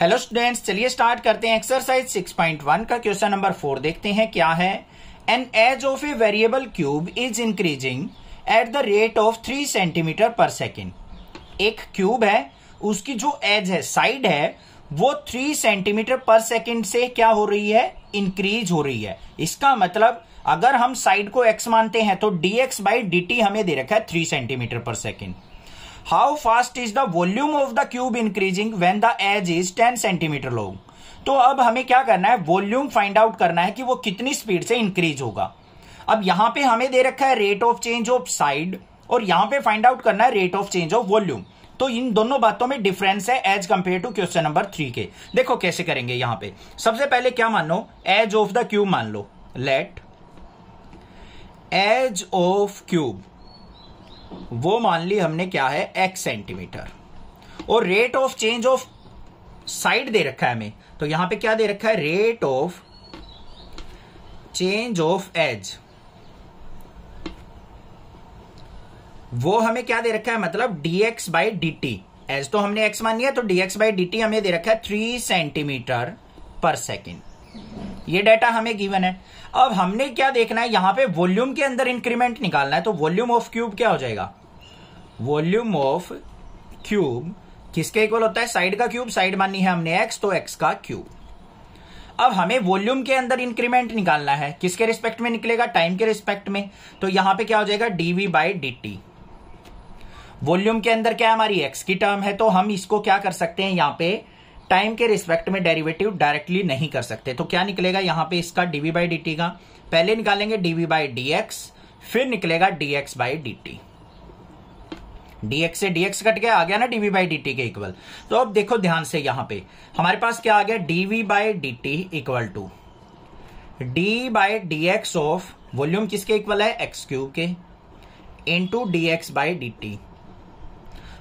hello students चलिए start करते हैं एक्सरसाइज 6.1 का क्वेश्चन नंबर फोर देखते हैं क्या है an edge of a variable cube is increasing at the rate of three centimeter per second एक क्यूब है उसकी जो एज है साइड है वो थ्री सेंटीमीटर पर सेकेंड से क्या हो रही है इंक्रीज हो रही है इसका मतलब अगर हम साइड को एक्स मानते हैं तो D X by D T हमें दे रखा है three centimeter per second how fast is the volume of the cube increasing when the edge is ten centimeter long तो अब हमें क्या करना है वॉल्यूम फाइंड आउट करना है कि वो कितनी स्पीड से इंक्रीज होगा अब यहां पे हमें दे रखा है rate of change of side और यहां पे फाइंड आउट करना है rate of change of volume तो इन दोनों बातों में डिफरेंस है as compare to question number three के देखो कैसे करेंगे यहां पे सबसे पहले क्या मान लो एज ऑफ द क्यूब मान लो लेट एज ऑफ क्यूब वो मान ली हमने क्या है एक्स सेंटीमीटर और rate of change of side दे रखा है हमें तो यहां पे क्या दे रखा है rate of change of edge वो हमें क्या दे रखा है मतलब dx बाई डी एज तो हमने x मान लिया तो dx बाई डी हमें दे रखा है थ्री सेंटीमीटर पर सेकेंड ये डाटा हमें गिवन है अब हमने क्या देखना है यहां पे वॉल्यूम के अंदर इंक्रीमेंट निकालना है तो वॉल्यूम ऑफ क्यूब क्या हो जाएगा वॉल्यूम ऑफ क्यूब किसके इक्वल होता है साइड का क्यूब साइड माननी है हमने एक्स तो एक्स का क्यूब अब हमें वॉल्यूम के अंदर इंक्रीमेंट निकालना है किसके रिस्पेक्ट में निकलेगा टाइम के रिस्पेक्ट में तो यहां पे क्या हो जाएगा DV by D T volume के अंदर क्या हमारी एक्स की टर्म है तो हम इसको क्या कर सकते हैं यहां पे टाइम के रिस्पेक्ट में डेरिवेटिव डायरेक्टली नहीं कर सकते तो क्या निकलेगा यहां पे इसका डीवी बाई डी का पहले निकालेंगे डीवी बाई डी फिर निकलेगा DX by D T DX से डीएक्स कट गया आ गया ना डीवी बाई डी के इक्वल तो अब देखो ध्यान से यहां पे हमारे पास क्या आ गया DV by D T equal to D by D of volume किसके इक्वल है एक्स क्यूब के into D X by D T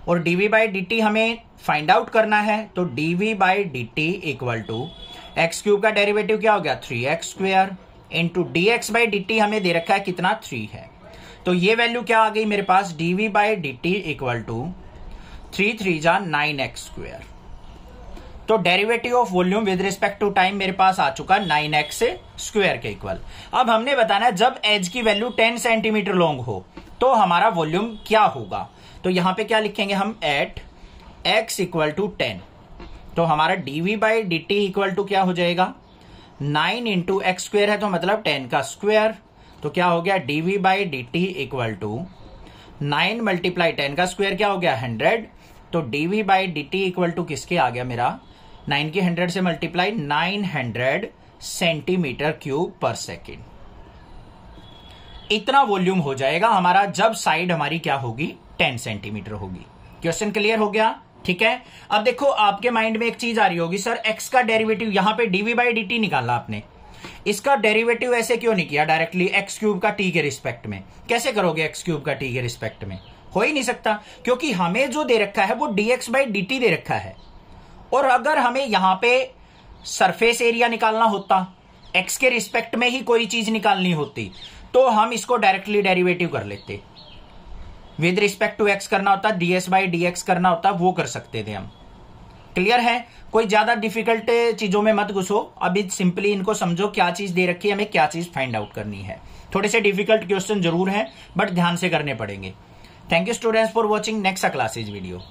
और D V by D T हमें फाइंड आउट करना है तो DV V by D T equal to X cube का derivative क्या हो गया three X square into D X by D T हमें दे रखा है कितना थ्री है तो ये वैल्यू क्या आ गई मेरे पास D V by D T equal to three three जा नाइन एक्स स्क्वेयर तो derivative of volume with respect to time मेरे पास आ चुका नाइन एक्स स्क्वेयर के इक्वल अब हमने बताना जब एज की वैल्यू टेन सेंटीमीटर लॉन्ग हो तो हमारा वॉल्यूम क्या होगा तो यहां पे क्या लिखेंगे हम at X equal to ten तो हमारा DV by D T equal to क्या हो जाएगा नाइन इंटू एक्स स्क्वेयर है तो मतलब टेन का स्क्वेयर तो क्या हो गया DV by D T equal to nine multiply ten का स्क्वेयर क्या हो गया हंड्रेड तो DV by D T equal to किसके आ गया मेरा नाइन की हंड्रेड से multiply nine hundred centimeter cube per second इतना वॉल्यूम हो जाएगा हमारा जब साइड हमारी क्या होगी टेन सेंटीमीटर होगी क्वेश्चन क्लियर हो गया ठीक है अब देखो आपके माइंड में एक चीज आ रही होगी सर एक्स का डेरिवेटिव यहां पे डीवी बाई डी निकाला आपने इसका डेरिवेटिव ऐसे क्यों नहीं किया डायरेक्टली एक्स क्यूब का टी के रिस्पेक्ट में कैसे करोगे एक्स क्यूब का टी के रिस्पेक्ट में हो ही नहीं सकता क्योंकि हमें जो दे रखा है वो डीएक्स बाई डी दे रखा है और अगर हमें यहां पे सरफेस एरिया निकालना होता एक्स के रिस्पेक्ट में ही कोई चीज निकालनी होती तो हम इसको डायरेक्टली डेरिवेटिव कर लेते विद रिस्पेक्ट टू एक्स करना होता D S by D X करना होता वो कर सकते थे हम क्लियर है कोई ज्यादा डिफिकल्ट चीजों में मत घुसो अभी सिंपली इनको समझो क्या चीज दे रखी है हमें क्या चीज फाइंड आउट करनी है थोड़े से डिफिकल्ट क्वेश्चन जरूर हैं बट ध्यान से करने पड़ेंगे thank you students for watching next classes video